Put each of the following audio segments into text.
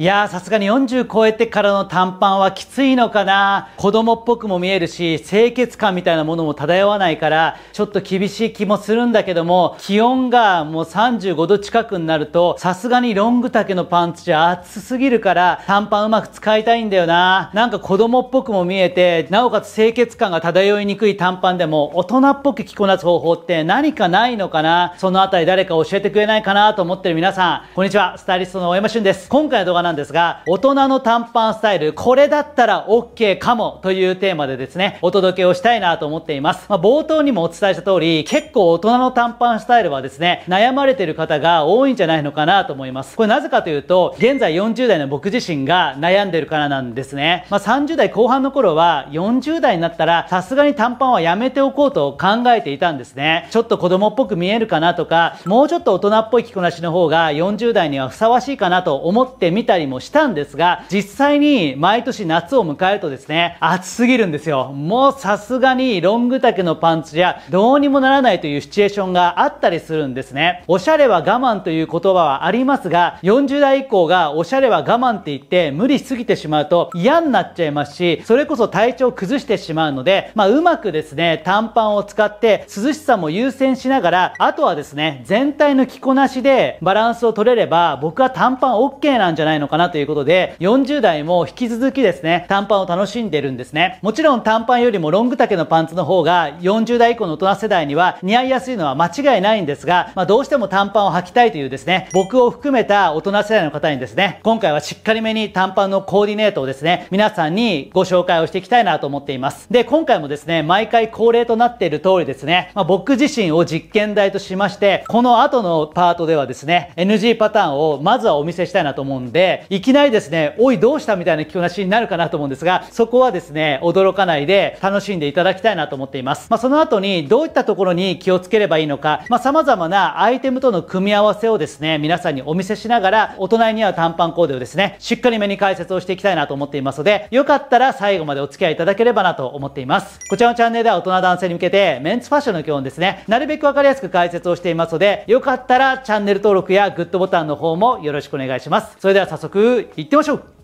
いやーさすがに40超えてからの短パンはきついのかな子供っぽくも見えるし清潔感みたいなものも漂わないからちょっと厳しい気もするんだけども気温がもう35度近くになるとさすがにロング丈のパンツじゃ暑すぎるから短パンうまく使いたいんだよななんか子供っぽくも見えてなおかつ清潔感が漂いにくい短パンでも大人っぽく着こなす方法って何かないのかなそのあたり誰か教えてくれないかなと思ってる皆さんこんにちはスタイリストの大山俊です今回の動画なんですが、大人の短パンスタイル、これだったら OK かもというテーマでですね、お届けをしたいなと思っています。まあ、冒頭にもお伝えした通り、結構大人の短パンスタイルはですね、悩まれてる方が多いんじゃないのかなと思います。これなぜかというと、現在40代の僕自身が悩んでるからなんですね。まあ、30代後半の頃は、40代になったら、さすがに短パンはやめておこうと考えていたんですね。ちょっと子供っぽく見えるかなとか、もうちょっと大人っぽい着こなしの方が40代にはふさわしいかなと思ってみたりもしたんですが、実際に毎年夏を迎えるとですね、暑すぎるんですよ。もうさすがにロング丈のパンツじゃどうにもならないというシチュエーションがあったりするんですね。おしゃれは我慢という言葉はありますが、40代以降がおしゃれは我慢って言って無理しすぎてしまうと嫌になっちゃいますし、それこそ体調を崩してしまうので、まあ、うまくですね、短パンを使って涼しさも優先しながら、あとはですね、全体の着こなしでバランスを取れれば僕は短パン OK なんじゃないのかなということで、40代も引き続きですね、短パンを楽しんでるんですね。もちろん短パンよりもロング丈のパンツの方が40代以降の大人世代には似合いやすいのは間違いないんですが、まあ、どうしても短パンを履きたいというですね、僕を含めた大人世代の方にですね、今回はしっかりめに短パンのコーディネートをですね、皆さんにご紹介をしていきたいなと思っています。で、今回もですね、毎回恒例となっている通りですね、まあ、僕自身を実験台としまして、この後のパートではですね、NG パターンをまずはお見せしたいなと思うんで、いきなりですね、おいどうしたみたいな聞こなしになるかなと思うんですが、そこはですね、驚かないで楽しんでいただきたいなと思っています。まあ、その後にどういったところに気をつければいいのか、まあ、様々なアイテムとの組み合わせをですね、皆さんにお見せしながら、大人には短パンコーデをですね、しっかりめに解説をしていきたいなと思っていますので、よかったら最後までお付き合いいただければなと思っています。こちらのチャンネルでは大人男性に向けて、メンツファッションの基本ですね、なるべくわかりやすく解説をしていますので、よかったらチャンネル登録やグッドボタンの方もよろしくお願いします。それでは早速行ってみましょう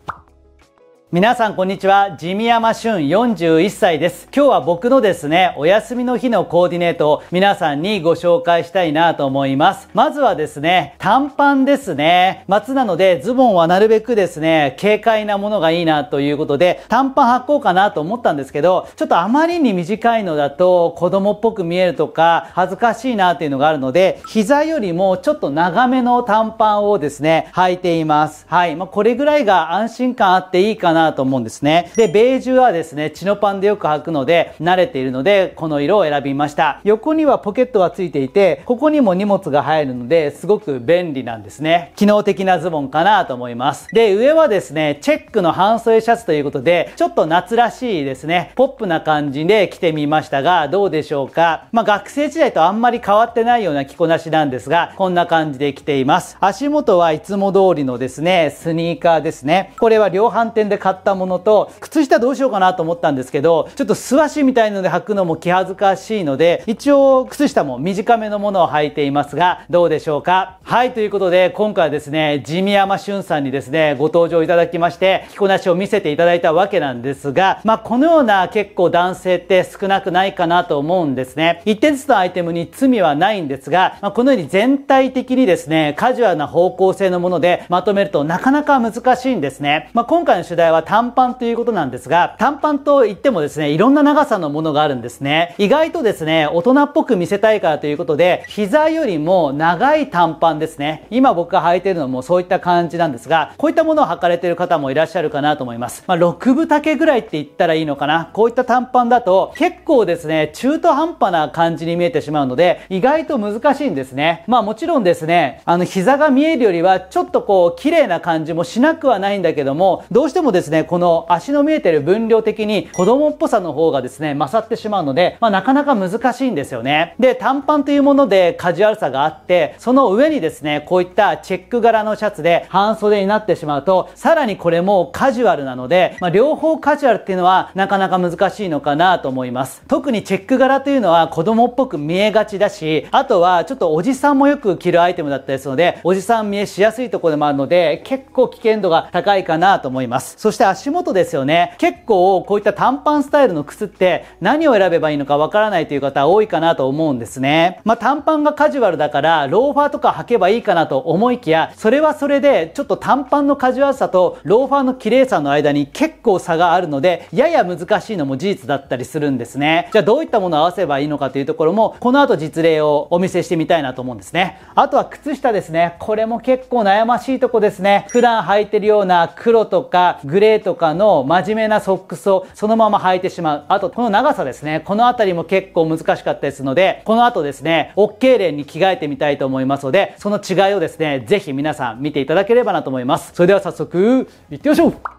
皆さんこんにちは。地味山俊41歳です。今日は僕のですね、お休みの日のコーディネートを皆さんにご紹介したいなと思います。まずはですね、短パンですね。夏なのでズボンはなるべくですね、軽快なものがいいなということで、短パン履こうかなと思ったんですけど、ちょっとあまりに短いのだと子供っぽく見えるとか恥ずかしいなっていうのがあるので、膝よりもちょっと長めの短パンをですね、履いています。はい。まあ、これぐらいが安心感あっていいかなと思うんですね。で、ベージュはですね、チノパンでよく履くので、慣れているので、この色を選びました。横にはポケットがついていて、ここにも荷物が入るので、すごく便利なんですね。機能的なズボンかなと思います。で、上はですね、チェックの半袖シャツということで、ちょっと夏らしいですね、ポップな感じで着てみましたが、どうでしょうか。まあ、学生時代とあんまり変わってないような着こなしなんですが、こんな感じで着ています。足元はいつも通りのですね、スニーカーですね。これは量販店で買ったものと靴下どうしようかなと思ったんですけどちょっと素足みたいので履くのも気恥ずかしいので一応靴下も短めのものを履いていますがどうでしょうかはいということで今回はですね地味山俊さんにですねご登場いただきまして着こなしを見せていただいたわけなんですがまあこのような結構男性って少なくないかなと思うんですね1点ずつのアイテムに罪はないんですが、まあ、このように全体的にですねカジュアルな方向性のものでまとめるとなかなか難しいんですね、まあ、今回の主題は短パンということなんですが、短パンといってもですね、いろんな長さのものがあるんですね。意外とですね、大人っぽく見せたいからということで、膝よりも長い短パンですね。今僕が履いてるのもそういった感じなんですが、こういったものを履かれてる方もいらっしゃるかなと思います。まあ、6分丈ぐらいって言ったらいいのかな。こういった短パンだと、結構ですね、中途半端な感じに見えてしまうので、意外と難しいんですね。まあもちろんですね、あの、膝が見えるよりは、ちょっとこう、綺麗な感じもしなくはないんだけども、どうしてもですねですね、この足の見えてる分量的に子供っぽさの方がですね、勝ってしまうので、まあ、なかなか難しいんですよね。で、短パンというものでカジュアルさがあって、その上にですね、こういったチェック柄のシャツで半袖になってしまうと、さらにこれもカジュアルなので、まあ、両方カジュアルっていうのはなかなか難しいのかなと思います。特にチェック柄というのは子供っぽく見えがちだし、あとはちょっとおじさんもよく着るアイテムだったりするので、おじさん見えしやすいところでもあるので、結構危険度が高いかなと思います。そして足元ですよね。結構こういった短パンスタイルの靴って何を選べばいいのかわからないという方多いかなと思うんですね。まあ短パンがカジュアルだからローファーとか履けばいいかなと思いきや、それはそれでちょっと短パンのカジュアルさとローファーの綺麗さの間に結構差があるので、やや難しいのも事実だったりするんですね。じゃあどういったものを合わせばいいのかというところも、この後実例をお見せしてみたいなと思うんですね。あとは靴下ですね。これも結構悩ましいとこですね。普段履いてるような黒とかグレーレーとかの真面目なソックスをそのまま履いてしまう。あと、この長さですね。この辺りも結構難しかったですので、この後ですね、オッケーレンに着替えてみたいと思いますので、その違いをですね、ぜひ皆さん見ていただければなと思います。それでは早速、行ってみましょう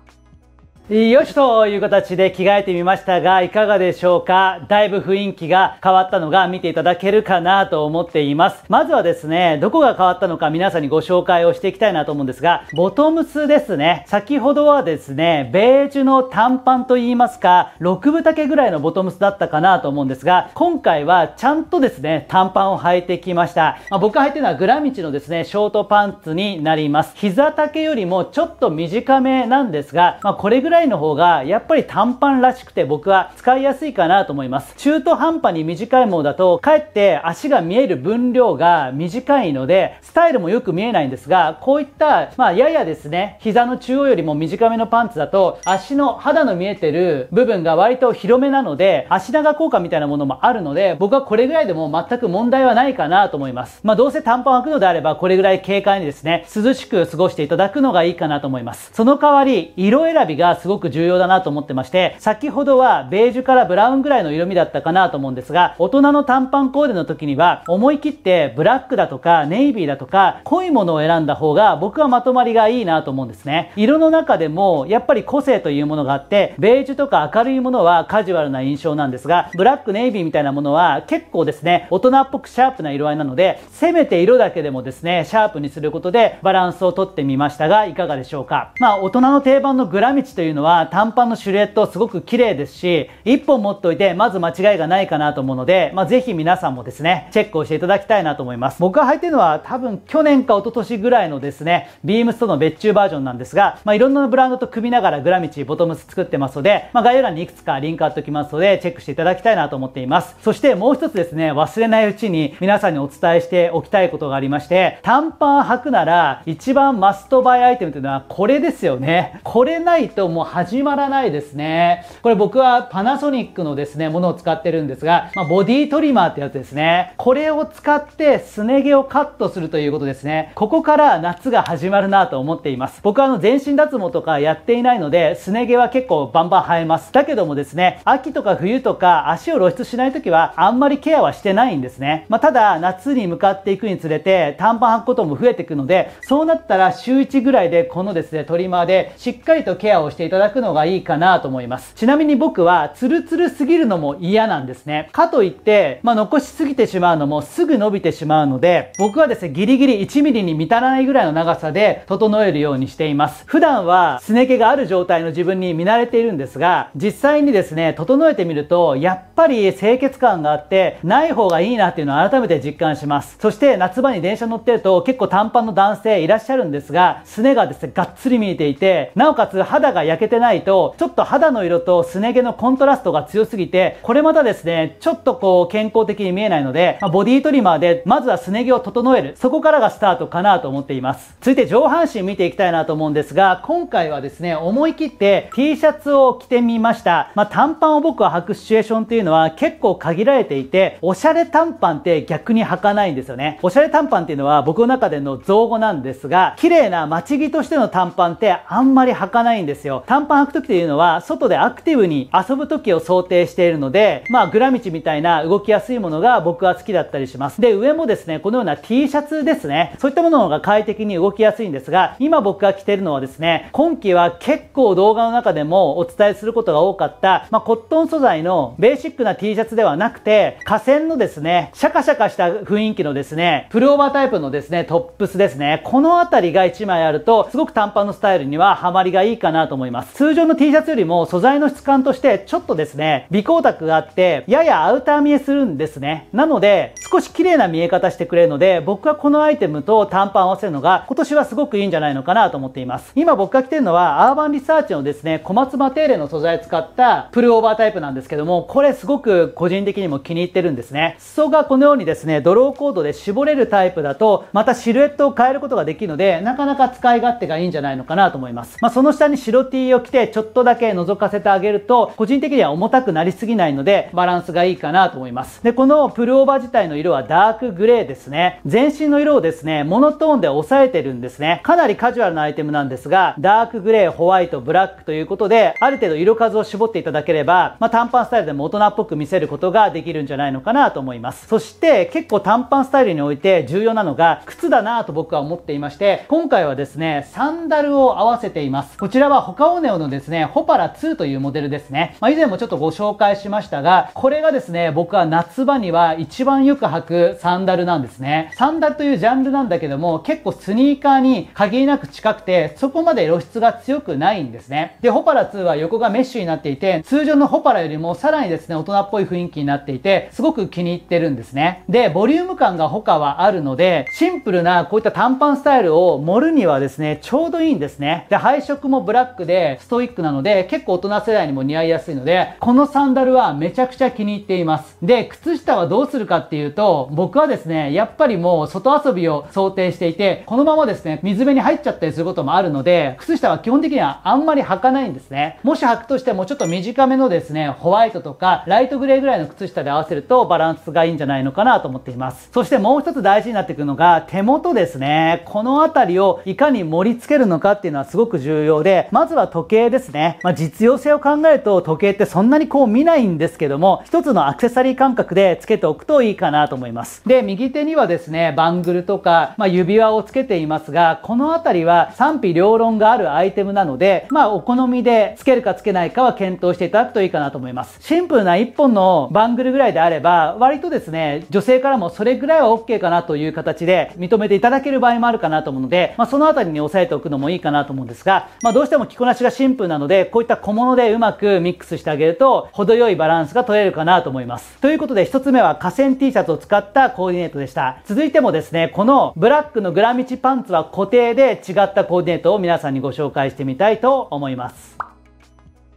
よしという形で着替えてみましたが、いかがでしょうかだいぶ雰囲気が変わったのが見ていただけるかなと思っています。まずはですね、どこが変わったのか皆さんにご紹介をしていきたいなと思うんですが、ボトムスですね。先ほどはですね、ベージュの短パンといいますか、6分丈ぐらいのボトムスだったかなと思うんですが、今回はちゃんとですね、短パンを履いてきました。まあ、僕が履いてるのはグラミチのですね、ショートパンツになります。膝丈よりもちょっと短めなんですが、まあ、これぐらいらいの方がやっぱり短パンらしくて僕は使いやすいかなと思います中途半端に短いものだとかえって足が見える分量が短いのでスタイルもよく見えないんですがこういったまあややですね膝の中央よりも短めのパンツだと足の肌の見えてる部分が割と広めなので足長効果みたいなものもあるので僕はこれぐらいでも全く問題はないかなと思いますまあどうせ短パン履くのであればこれぐらい軽快にですね涼しく過ごしていただくのがいいかなと思いますその代わり色選びがすごく重要だなと思ってまして、先ほどはベージュからブラウンぐらいの色味だったかなと思うんですが、大人の短パンコーデの時には、思い切ってブラックだとかネイビーだとか、濃いものを選んだ方が僕はまとまりがいいなと思うんですね。色の中でも、やっぱり個性というものがあって、ベージュとか明るいものはカジュアルな印象なんですが、ブラックネイビーみたいなものは結構ですね、大人っぽくシャープな色合いなので、せめて色だけでもですね、シャープにすることでバランスをとってみましたが、いかがでしょうか。まあ、大人の定番のグラミチというのは短パンのシルエットすごく綺麗ですし、1本持っといてまず間違いがないかなと思うので、まあ、ぜひ皆さんもですね、チェックをしていただきたいなと思います。僕が履いてるのは多分去年か一昨年ぐらいのですね、ビームスとの別注バージョンなんですが、まあ、いろんなブランドと組みながらグラミチ、ボトムス作ってますので、まあ、概要欄にいくつかリンク貼っておきますので、チェックしていただきたいなと思っています。そしてもう一つですね、忘れないうちに皆さんにお伝えしておきたいことがありまして、短パン履くなら一番マストバイアイテムというのはこれですよね。これないともう始まらないですね。これ僕はパナソニックのですね、ものを使ってるんですが、まあ、ボディトリマーってやつですね。これを使ってすね毛をカットするということですね。ここから夏が始まるなと思っています。僕はあの全身脱毛とかやっていないので、すね毛は結構バンバン生えます。だけどもですね、秋とか冬とか足を露出しない時はあんまりケアはしてないんですね。まあ、ただ、夏に向かっていくにつれて短パン履くことも増えていくので、そうなったら週1ぐらいでこのですね、トリマーでしっかりとケアをしていたただくのがいいかなと思います。ちなみに僕は、ツルツルすぎるのも嫌なんですね。かといって、まあ、残しすぎてしまうのもすぐ伸びてしまうので、僕はですね、ギリギリ1ミリに満たないぐらいの長さで整えるようにしています。普段は、すね毛がある状態の自分に見慣れているんですが、実際にですね、整えてみると、やっぱり清潔感があって、ない方がいいなっていうのを改めて実感します。そして、夏場に電車乗ってると、結構短パンの男性いらっしゃるんですが、すねがですね、がっつり見えていて、なおかつ肌が焼けけてないと、ちょっと肌の色とすね毛のコントラストが強すぎて、これまたですね、ちょっとこう健康的に見えないので、まあ、ボディトリマーで、まずはすね毛を整える。そこからがスタートかなと思っています。続いて上半身見ていきたいなと思うんですが、今回はですね、思い切って T シャツを着てみました。まあ、短パンを僕は履くシチュエーションっていうのは結構限られていて、おしゃれ短パンって逆に履かないんですよね。おしゃれ短パンっていうのは僕の中での造語なんですが、綺麗な待ち着としての短パンってあんまり履かないんですよ。短パン履く時というのは、外でアクティブに遊ぶ時を想定しているので、まあ、グラ道みたいな動きやすいものが僕は好きだったりします。で、上もですね、このような T シャツですね。そういったものの方が快適に動きやすいんですが、今僕が着てるのはですね、今季は結構動画の中でもお伝えすることが多かった、まあ、コットン素材のベーシックな T シャツではなくて、河川のですね、シャカシャカした雰囲気のですね、プルオーバータイプのですね、トップスですね、この辺りが1枚あると、すごく短パンのスタイルにはハマりがいいかなと思います。ます通常の T シャツよりも素材の質感としてちょっとですね微光沢があってややアウター見えするんですねなので少し綺麗な見え方してくれるので僕はこのアイテムと短パン合わせるのが今年はすごくいいんじゃないのかなと思っています今僕が着てるのはアーバンリサーチのですね小松マテーレの素材を使ったプルオーバータイプなんですけどもこれすごく個人的にも気に入ってるんですね裾がこのようにですねドローコードで絞れるタイプだとまたシルエットを変えることができるのでなかなか使い勝手がいいんじゃないのかなと思いますまあ、その下に白 T ーを着てちょっとだけ覗かせてあげると、個人的には重たくなりすぎないので、バランスがいいかなと思います。で、このプルオーバー自体の色はダークグレーですね。全身の色をですね、モノトーンで抑えてるんですね。かなりカジュアルなアイテムなんですが、ダークグレー、ホワイト、ブラックということで、ある程度色数を絞っていただければ、まあ、短パンスタイルでも大人っぽく見せることができるんじゃないのかなと思います。そして結構短パンスタイルにおいて重要なのが靴だなと僕は思っていまして、今回はですね、サンダルを合わせています。こちらは他オネオのですね、ホパラ2というモデルですね。まあ、以前もちょっとご紹介しましたが、これがですね、僕は夏場には一番よく履くサンダルなんですね。サンダルというジャンルなんだけども、結構スニーカーに限りなく近くて、そこまで露出が強くないんですね。で、ホパラ2は横がメッシュになっていて、通常のホパラよりもさらにですね、大人っぽい雰囲気になっていて、すごく気に入ってるんですね。で、ボリューム感が他はあるので、シンプルなこういった短パンスタイルを盛るにはですね、ちょうどいいんですね。で、配色もブラックで、ストイックなので、結構大人世代にも似合いやすいので、このサンダルはめちゃくちゃ気に入っています。で、靴下はどうするかっていうと、僕はですね、やっぱりもう外遊びを想定していて、このままですね、水辺に入っちゃったりすることもあるので、靴下は基本的にはあんまり履かないんですね。もし履くとしてもちょっと短めのですね、ホワイトとか、ライトグレーぐらいの靴下で合わせるとバランスがいいんじゃないのかなと思っています。そしてもう一つ大事になってくるのが、手元ですね。この辺りをいかに盛り付けるのかっていうのはすごく重要で、まずは時計ですね。まあ、実用性を考えると時計ってそんなにこう見ないんですけども、一つのアクセサリー感覚でつけておくといいかなと思います。で、右手にはですね、バングルとか、まあ、指輪をつけていますが、このあたりは賛否両論があるアイテムなので、まあ、お好みでつけるかつけないかは検討していただくといいかなと思います。シンプルな1本のバングルぐらいであれば、割とですね、女性からもそれぐらいは OK かなという形で認めていただける場合もあるかなと思うので、まあ、そのあたりに押さえておくのもいいかなと思うんですが、まあ、どうしても着こなしがシンプルなので、こういった小物でうまくミックスしてあげると、程よいバランスが取れるかなと思います。ということで、1つ目は河川 T シャツを使ったコーディネートでした。続いてもですね、このブラックのグラミチパンツは固定で違ったコーディネートを皆さんにご紹介してみたいと思います。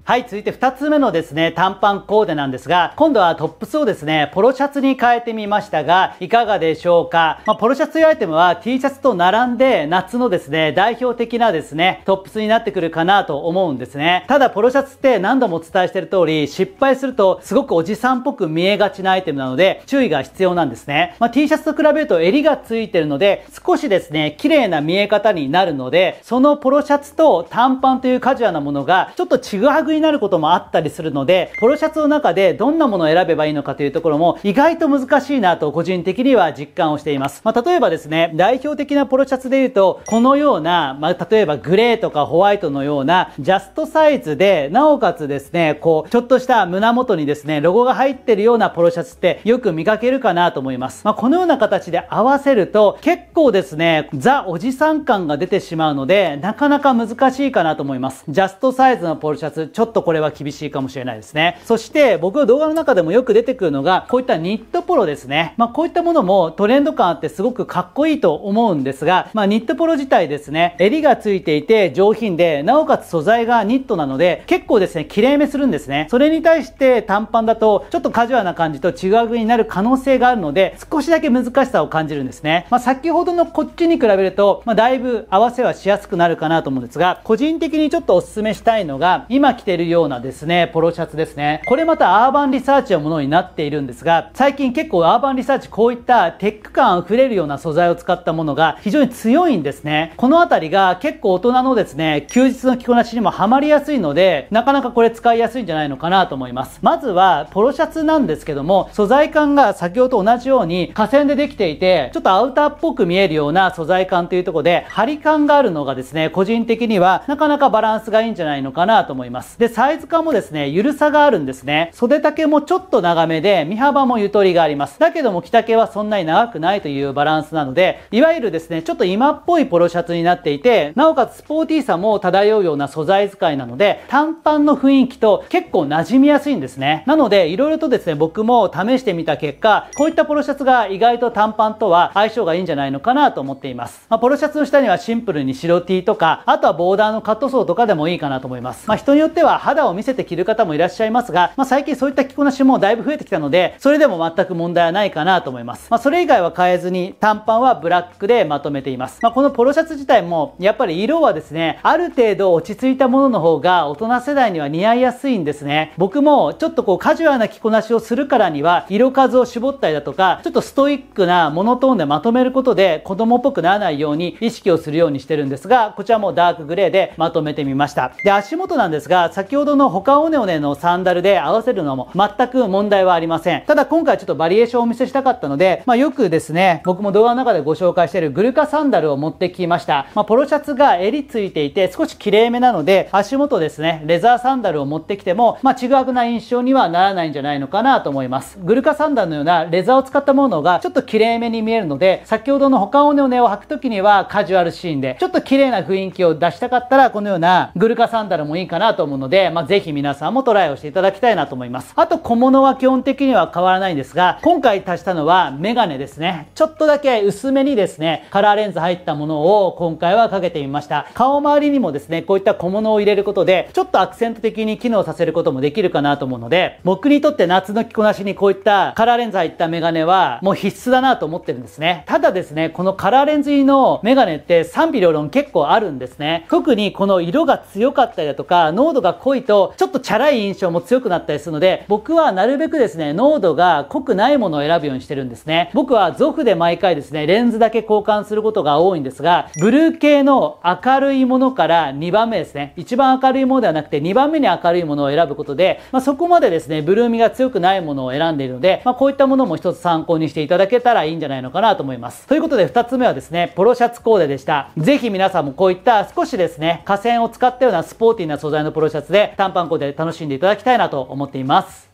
はい、続いて2つ目のですね、短パンコーデなんですが、今度はトップスをですね、ポロシャツに変えてみましたが、いかがでしょうか。まあ、ポロシャツアイテムは T シャツと並んで、夏のですね、代表的なですね、トップスになってくるかなと思うんですね。ただ、ポロシャツって何度もお伝えしてる通り、失敗するとすごくおじさんっぽく見えがちなアイテムなので、注意が必要なんですね。まあ、T シャツと比べると襟がついてるので、少しですね、綺麗な見え方になるので、そのポロシャツと短パンというカジュアルなものが、ちょっとちぐはぐにになることもあったりするので、ポロシャツの中でどんなものを選べばいいのかというところも意外と難しいなと個人的には実感をしています。まあ、例えばですね、代表的なポロシャツで言うと、このような、まあ、例えばグレーとかホワイトのようなジャストサイズで、なおかつですね、こう、ちょっとした胸元にですね、ロゴが入ってるようなポロシャツってよく見かけるかなと思います。まあ、このような形で合わせると、結構ですね、ザ・おじさん感が出てしまうので、なかなか難しいかなと思います。ジャストサイズのポロシャツ、ちょっっとこれは厳しいかもしれないですね。そして僕の動画の中でもよく出てくるのが、こういったニットポロですね。まあ、こういったものもトレンド感あってすごくかっこいいと思うんですが、まあ、ニットポロ自体ですね、襟がついていて上品で、なおかつ素材がニットなので、結構ですね、きれいめするんですね。それに対して短パンだと、ちょっとカジュアルな感じと違う具になる可能性があるので、少しだけ難しさを感じるんですね。まあ、先ほどのこっちに比べると、まあ、だいぶ合わせはしやすくなるかなと思うんですが、個人的にちょっとお勧めしたいのが、今着ているようなですね、ポロシャツですね。これまたアーバンリサーチのものになっているんですが、最近結構アーバンリサーチこういったテック感溢れるような素材を使ったものが非常に強いんですね。このあたりが結構大人のですね、休日の着こなしにもハマりやすいので、なかなかこれ使いやすいんじゃないのかなと思います。まずは、ポロシャツなんですけども、素材感が先ほどと同じように河川でできていて、ちょっとアウターっぽく見えるような素材感というところで、張り感があるのがですね、個人的にはなかなかバランスがいいんじゃないのかなと思います。で、サイズ感もですね、ゆるさがあるんですね。袖丈もちょっと長めで、身幅もゆとりがあります。だけども着丈はそんなに長くないというバランスなので、いわゆるですね、ちょっと今っぽいポロシャツになっていて、なおかつスポーティーさも漂うような素材使いなので、短パンの雰囲気と結構馴染みやすいんですね。なので、いろいろとですね、僕も試してみた結果、こういったポロシャツが意外と短パンとは相性がいいんじゃないのかなと思っています。まあ、ポロシャツの下にはシンプルに白 T とか、あとはボーダーのカットソーとかでもいいかなと思います。まあ、人によってはは肌を見せて着る方もいらっしゃいますが、まあ、最近そういった着こなしもだいぶ増えてきたので、それでも全く問題はないかなと思います。まあ、それ以外は変えずに、短パンはブラックでまとめています。まあ、このポロシャツ自体も、やっぱり色はですね、ある程度落ち着いたものの方が大人世代には似合いやすいんですね。僕もちょっとこうカジュアルな着こなしをするからには、色数を絞ったりだとか、ちょっとストイックなモノトーンでまとめることで、子供っぽくならないように意識をするようにしてるんですが、こちらもダークグレーでまとめてみました。で、足元なんですが、先ほどの他オネオネのサンダルで合わせるのも全く問題はありません。ただ今回ちょっとバリエーションをお見せしたかったので、まあ、よくですね、僕も動画の中でご紹介しているグルカサンダルを持ってきました。まあ、ポロシャツが襟ついていて少し綺麗めなので、足元ですね、レザーサンダルを持ってきても、まあ、ちぐはぐな印象にはならないんじゃないのかなと思います。グルカサンダルのようなレザーを使ったものがちょっと綺麗めに見えるので、先ほどの他オネオネを履く時にはカジュアルシーンで、ちょっと綺麗な雰囲気を出したかったら、このようなグルカサンダルもいいかなと思うので、ので、まあ、ぜひ皆さんもトライをしていただきたいなと思います。あと小物は基本的には変わらないんですが、今回足したのはメガネですね。ちょっとだけ薄めにですね、カラーレンズ入ったものを今回はかけてみました。顔周りにもですね、こういった小物を入れることで、ちょっとアクセント的に機能させることもできるかなと思うので、僕にとって夏の着こなしにこういったカラーレンズ入ったメガネはもう必須だなと思ってるんですね。ただですね、このカラーレンズ入りのメガネって賛否両論結構あるんですね。特にこの色が強かったりだとか、濃度が濃いとちょっとチャラい印象も強くなったりするので僕はなるべくですね濃度が濃くないものを選ぶようにしてるんですね僕はゾフで毎回ですねレンズだけ交換することが多いんですがブルー系の明るいものから2番目ですね一番明るいものではなくて2番目に明るいものを選ぶことで、まあ、そこまでですねブルーみが強くないものを選んでいるので、まあ、こういったものも一つ参考にしていただけたらいいんじゃないのかなと思いますということで2つ目はですねポロシャツコーデでしたぜひ皆さんもこういった少しですね下線を使ったようなスポーティーな素材のポロシャツで短パンコーデ楽しんでいただきたいなと思っています。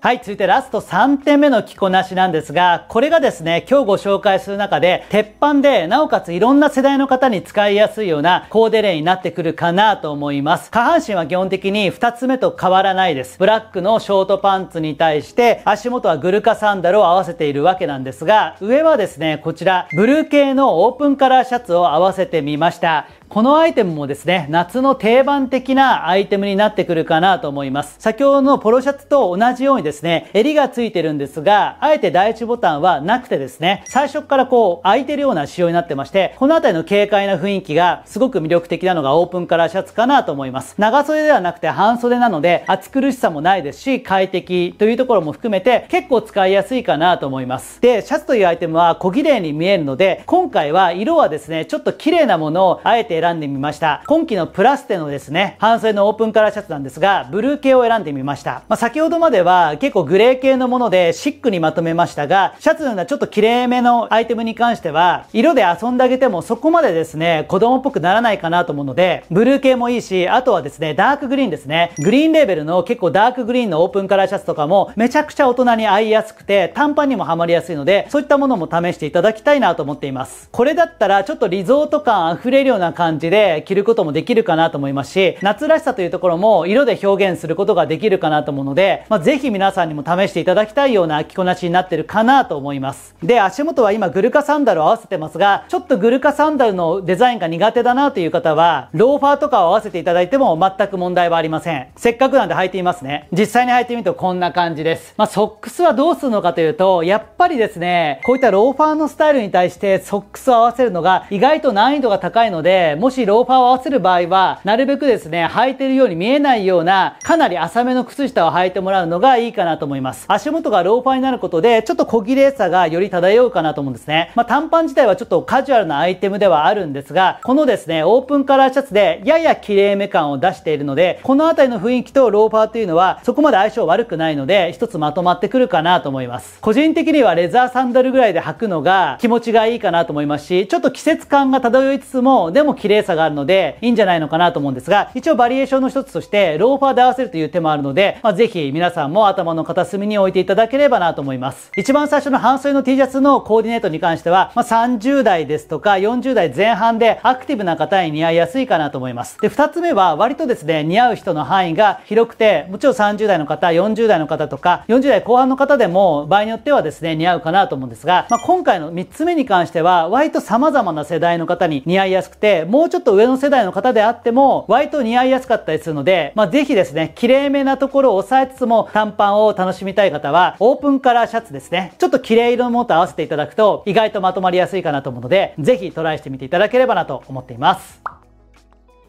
はい、続いてラスト3点目の着こなしなんですが、これがですね、今日ご紹介する中で、鉄板で、なおかついろんな世代の方に使いやすいようなコーデ例になってくるかなと思います。下半身は基本的に2つ目と変わらないです。ブラックのショートパンツに対して、足元はグルカサンダルを合わせているわけなんですが、上はですね、こちら、ブルー系のオープンカラーシャツを合わせてみました。このアイテムもですね、夏の定番的なアイテムになってくるかなと思います。先ほどのポロシャツと同じようにですね、襟がついてるんですが、あえて第一ボタンはなくてですね、最初からこう開いてるような仕様になってまして、この辺りの軽快な雰囲気がすごく魅力的なのがオープンカラーシャツかなと思います。長袖ではなくて半袖なので、暑苦しさもないですし、快適というところも含めて結構使いやすいかなと思います。で、シャツというアイテムは小綺麗に見えるので、今回は色はですね、ちょっと綺麗なものをあえて選んでみました。今季のプラステのですね、半袖のオープンカラーシャツなんですが、ブルー系を選んでみました。まあ、先ほどまでは結構グレー系のものでシックにまとめましたが、シャツのようなちょっと綺麗めのアイテムに関しては、色で遊んであげてもそこまでですね、子供っぽくならないかなと思うので、ブルー系もいいし、あとはですね、ダークグリーンですね。グリーンレーベルの結構ダークグリーンのオープンカラーシャツとかも、めちゃくちゃ大人に合いやすくて、短パンにもはまりやすいので、そういったものも試していただきたいなと思っています。これだったら、ちょっとリゾート感溢れるような感じ感じで着ることもできるかなと思いますし、夏らしさというところも色で表現することができるかなと思うので、まあ、ぜひ皆さんにも試していただきたいような着こなしになってるかなと思います。で、足元は今グルカサンダルを合わせてますが、ちょっとグルカサンダルのデザインが苦手だなという方は、ローファーとかを合わせていただいても全く問題はありません。せっかくなんで履いていますね。実際に履いてみるとこんな感じです。まあ、ソックスはどうするのかというと、やっぱりですね、こういったローファーのスタイルに対してソックスを合わせるのが意外と難易度が高いので、もしローファーを合わせる場合は、なるべくですね、履いてるように見えないような、かなり浅めの靴下を履いてもらうのがいいかなと思います。足元がローファーになることで、ちょっと小切れさがより漂うかなと思うんですね。まあ、短パン自体はちょっとカジュアルなアイテムではあるんですが、このですね、オープンカラーシャツで、やや綺麗め感を出しているので、このあたりの雰囲気とローファーというのは、そこまで相性悪くないので、一つまとまってくるかなと思います。個人的にはレザーサンダルぐらいで履くのが気持ちがいいかなと思いますし、ちょっと季節感が漂いつつも、でも綺綺麗さがあるので、いいんじゃないのかなと思うんですが、一応バリエーションの一つとして、ローファーで合わせるという手もあるので、まあ、ぜひ皆さんも頭の片隅に置いていただければなと思います。一番最初の半袖の T シャツのコーディネートに関しては、まあ、30代ですとか40代前半でアクティブな方に似合いやすいかなと思います。で、二つ目は割とですね、似合う人の範囲が広くて、もちろん30代の方、40代の方とか、40代後半の方でも場合によってはですね、似合うかなと思うんですが、まあ、今回の3つ目に関しては、割と様々な世代の方に似合いやすくて、ももうちょっと上の世代の方であっても、割と似合いやすかったりするので、まあ、ぜひですね、綺麗めなところを抑えつつも、短パンを楽しみたい方は、オープンカラーシャツですね、ちょっと綺麗色のものと合わせていただくと、意外とまとまりやすいかなと思うので、ぜひトライしてみていただければなと思っています。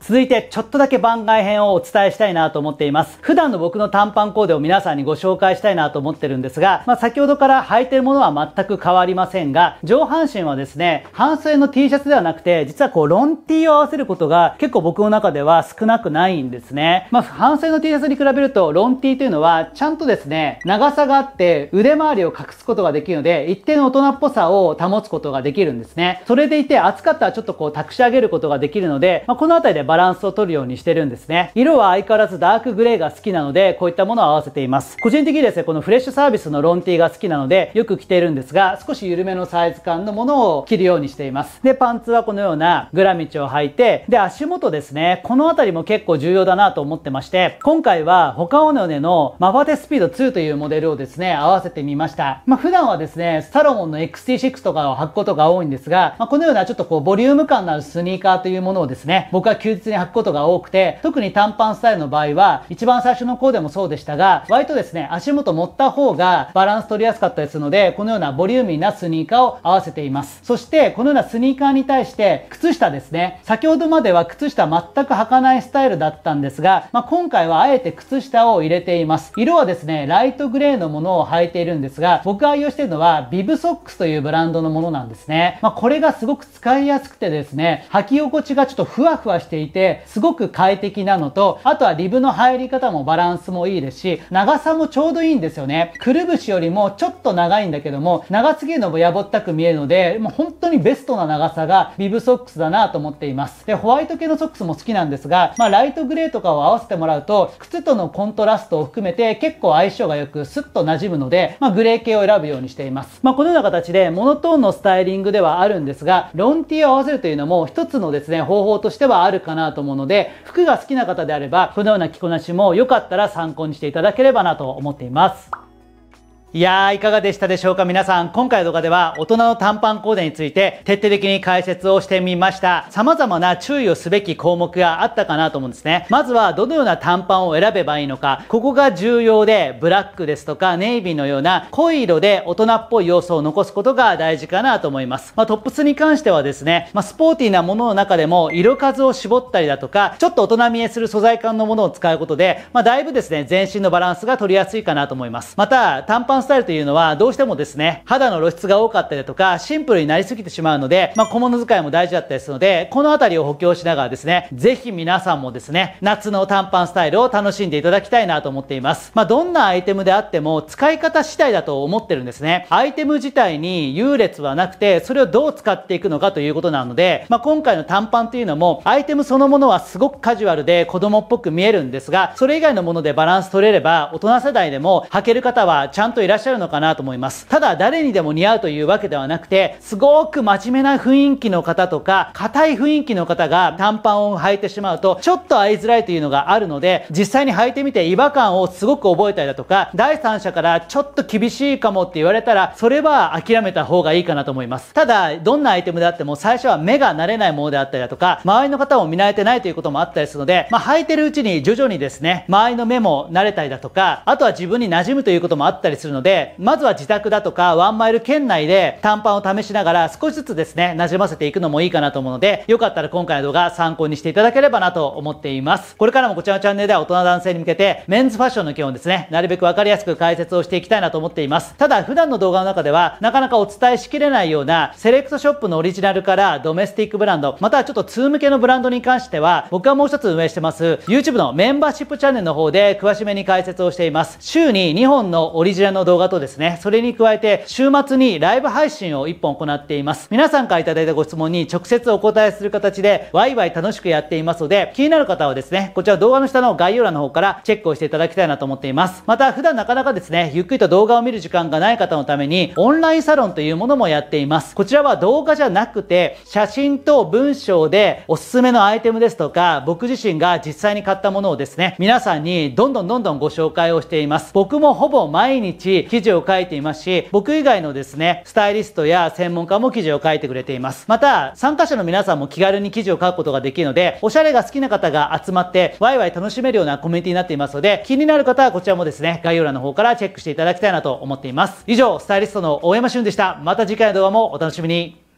続いてちょっとだけ番外編をお伝えしたいなと思っています。普段の僕の短パンコーデを皆さんにご紹介したいなと思ってるんですが、まあ、先ほどから履いてるものは全く変わりませんが、上半身はですね、半袖の T シャツではなくて、実はこうロン T を合わせることが結構僕の中では少なくないんですね。まあ、半袖の T シャツに比べるとロン T というのはちゃんとですね、長さがあって腕周りを隠すことができるので、一定の大人っぽさを保つことができるんですね。それでいて暑かったらちょっとこう託し上げることができるので、まあ、この辺りでバラランスを取るようにしてるんですね。色は相変わらずダークグレーが好きなので、こういったものを合わせています。個人的にですね、このフレッシュサービスのロンティーが好きなので、よく着てるんですが、少し緩めのサイズ感のものを着るようにしています。で、パンツはこのようなグラミチを履いて、で、足元ですね、この辺りも結構重要だなと思ってまして、今回は他尾根根のマファテスピード2というモデルをですね、合わせてみました。まあ、普段はですね、サロモンの XT6 とかを履くことが多いんですが、まあ、このようなちょっとこうボリューム感のあるスニーカーというものをですね、僕は休日に履くことが多くて、特に短パンスタイルの場合は、一番最初のコーデもそうでしたが、割とですね、足元持った方がバランス取りやすかったりするので、このようなボリューミーなスニーカーを合わせています。そして、このようなスニーカーに対して、靴下ですね。先ほどまでは靴下全く履かないスタイルだったんですが、まあ、今回はあえて靴下を入れています。色はですね、ライトグレーのものを履いているんですが、僕が愛用しているのは、ビブソックスというブランドのものなんですね。まあ、これがすごく使いやすくてですね、履き心地がちょっとふわふわしていて、すごく快適なのと、あとはリブの入り方もバランスもいいですし、長さもちょうどいいんですよね。くるぶしよりもちょっと長いんだけども、長すぎるのもやぼったく見えるので、もう本当にベストな長さがリブソックスだなと思っています。で、ホワイト系のソックスも好きなんですが、まあライトグレーとかを合わせてもらうと、靴とのコントラストを含めて結構相性が良くスッと馴染むので、まあグレー系を選ぶようにしています。まあこのような形でモノトーンのスタイリングではあるんですが、ロンティを合わせるというのも一つのですね、方法としてはあるかななと思うので、服が好きな方であれば、このような着こなしもよかったら参考にしていただければなと思っています。いやー、いかがでしたでしょうか皆さん、今回の動画では大人の短パンコーデについて徹底的に解説をしてみました。様々な注意をすべき項目があったかなと思うんですね。まずは、どのような短パンを選べばいいのか、ここが重要で、ブラックですとかネイビーのような濃い色で大人っぽい要素を残すことが大事かなと思います。まあ、トップスに関してはですね、まあ、スポーティーなものの中でも色数を絞ったりだとか、ちょっと大人見えする素材感のものを使うことで、まあ、だいぶですね、全身のバランスが取りやすいかなと思います。また、短パンンスタイルというのはどうしてもですね、肌の露出が多かったりだとか、シンプルになりすぎてしまうので、まあ、小物使いも大事だったりするので、この辺りを補強しながらですね、ぜひ皆さんもですね、夏の短パンスタイルを楽しんでいただきたいなと思っています。まあ、どんなアイテムであっても、使い方次第だと思ってるんですね。アイテム自体に優劣はなくて、それをどう使っていくのかということなので、まあ、今回の短パンというのも、アイテムそのものはすごくカジュアルで子供っぽく見えるんですが、それ以外のものでバランス取れれば、大人世代でも履ける方はちゃんと選らっしゃるのかなと思います。ただ誰にでも似合うというわけではなくて、すごく真面目な雰囲気の方とか、硬い雰囲気の方が短パンを履いてしまうと、ちょっと合いづらいというのがあるので、実際に履いてみて違和感をすごく覚えたりだとか、第三者からちょっと厳しいかもって言われたら、それは諦めた方がいいかなと思います。ただ、どんなアイテムであっても最初は目が慣れないものであったりだとか、周りの方も見慣れてないということもあったりするので、まあ、履いてるうちに徐々にですね、周りの目も慣れたりだとか、あとは自分に馴染むということもあったりするので、ので、まずは自宅だとかワンマイル圏内で短パンを試しながら少しずつですね、馴染ませていくのもいいかなと思うので、よかったら今回の動画参考にしていただければなと思っています。これからもこちらのチャンネルでは大人男性に向けて、メンズファッションの基本ですね、なるべくわかりやすく解説をしていきたいなと思っています。ただ、普段の動画の中では、なかなかお伝えしきれないような、セレクトショップのオリジナルからドメスティックブランド、またはちょっと通向けのブランドに関しては、僕はもう一つ運営してます、YouTube のメンバーシップチャンネルの方で詳しめに解説をしています。週に2本のオリジナルの動画とですね、それに加えて週末にライブ配信を1本行っています。皆さんから頂いたご質問に直接お答えする形でワイワイ楽しくやっていますので、気になる方はですね、こちら動画の下の概要欄の方からチェックをしていただきたいなと思っています。また普段なかなかですね、ゆっくりと動画を見る時間がない方のためにオンラインサロンというものもやっています。こちらは動画じゃなくて、写真と文章でおすすめのアイテムですとか、僕自身が実際に買ったものをですね、皆さんにどんどんどんどんご紹介をしています。僕もほぼ毎日し、記事を書いていますし、僕以外のですね、スタイリストや専門家も記事を書いてくれています。また、参加者の皆さんも気軽に記事を書くことができるので、おしゃれが好きな方が集まって、ワイワイ楽しめるようなコミュニティになっていますので、気になる方はこちらもですね、概要欄の方からチェックしていただきたいなと思っています。以上、スタイリストの大山俊でした。また次回の動画もお楽しみに。